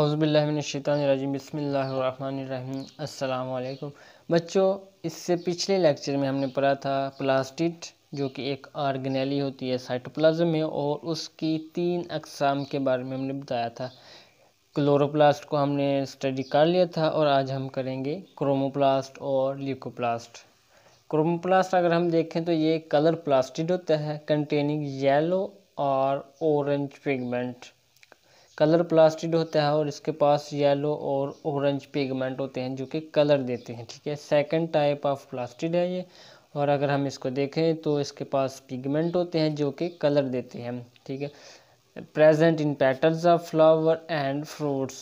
अज़बिल्लिनशानरजीम बसमीम बच्चों इससे पिछले लेक्चर में हमने पढ़ा था प्लास्टिड जो कि एक आर्गनैली होती है साइटोप्लाज्म में और उसकी तीन अकसाम के बारे में हमने बताया था क्लोरोप्लास्ट को हमने स्टडी कर लिया था और आज हम करेंगे क्रोमोप्लास्ट और लिकोप्लास्ट क्रोमोप्लास्ट अगर हम देखें तो ये कलर प्लास्टिड होता है कंटेनिंग येलो और ऑरेंज पिगमेंट कलर प्लास्टिड होता है और इसके पास येलो और ऑरेंज पिगमेंट होते हैं जो कि कलर देते हैं ठीक है सेकंड टाइप ऑफ प्लास्टिड है ये और अगर हम इसको देखें तो इसके पास पिगमेंट होते हैं जो कि कलर देते हैं ठीक है present in patterns of flower and fruits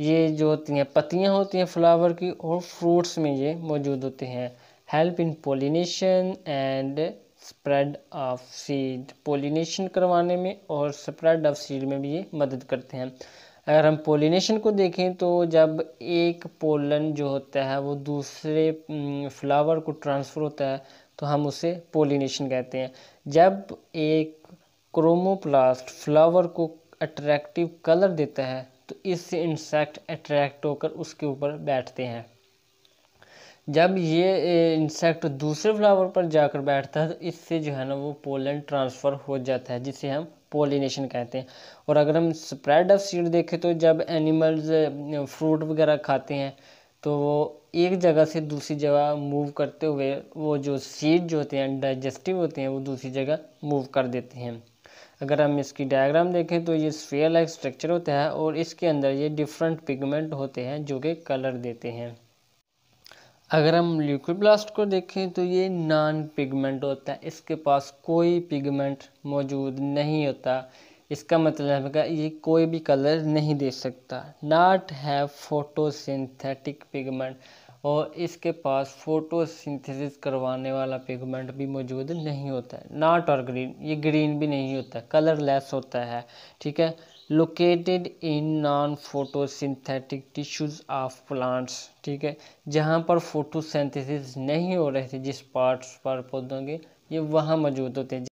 ये जो होती हैं पत्तियाँ होती हैं फ्लावर की और फ्रूट्स में ये मौजूद होते हैं help in pollination and spread of seed pollination करवाने में और स्प्रेड ऑफ सीड में भी ये मदद करते हैं अगर हम पोलिनेशन को देखें तो जब एक पोलन जो होता है वो दूसरे फ्लावर को ट्रांसफ़र होता है तो हम उसे पोलिनेशन कहते हैं जब एक क्रोमोप्लास्ट फ्लावर को अट्रैक्टिव कलर देता है तो इससे इंसेक्ट अट्रैक्ट होकर उसके ऊपर बैठते हैं जब ये इंसेक्ट दूसरे फ्लावर पर जाकर बैठता है तो इससे जो है ना वो पोलन ट्रांसफ़र हो जाता है जिसे हम पोलिनेशन कहते हैं और अगर हम स्प्रेड ऑफ सीड देखें तो जब एनिमल्स फ्रूट वगैरह खाते हैं तो वो एक जगह से दूसरी जगह मूव करते हुए वो जो सीड जो होते हैं डाइजेस्टिव होते हैं वो दूसरी जगह मूव कर देते हैं अगर हम इसकी डायग्राम देखें तो ये स्फेयर लाइक स्ट्रक्चर होता है और इसके अंदर ये डिफरेंट पिगमेंट होते हैं जो कि कलर देते हैं अगर हम ल्यूकोब्लास्ट को देखें तो ये नॉन पिगमेंट होता है इसके पास कोई पिगमेंट मौजूद नहीं होता इसका मतलब है ये कोई भी कलर नहीं दे सकता नाट फोटो फोटोसिंथेटिक पिगमेंट और इसके पास फोटोसिंथेसिस करवाने वाला पिगमेंट भी मौजूद नहीं होता नाट और ग्रीन ये ग्रीन भी नहीं होता कलरलेस होता है ठीक है located in non photosynthetic tissues of plants ठीक है जहाँ पर फोटोसिंथेसिस नहीं हो रहे थे जिस पार्ट्स पर पौधों के ये वहाँ मौजूद होते हैं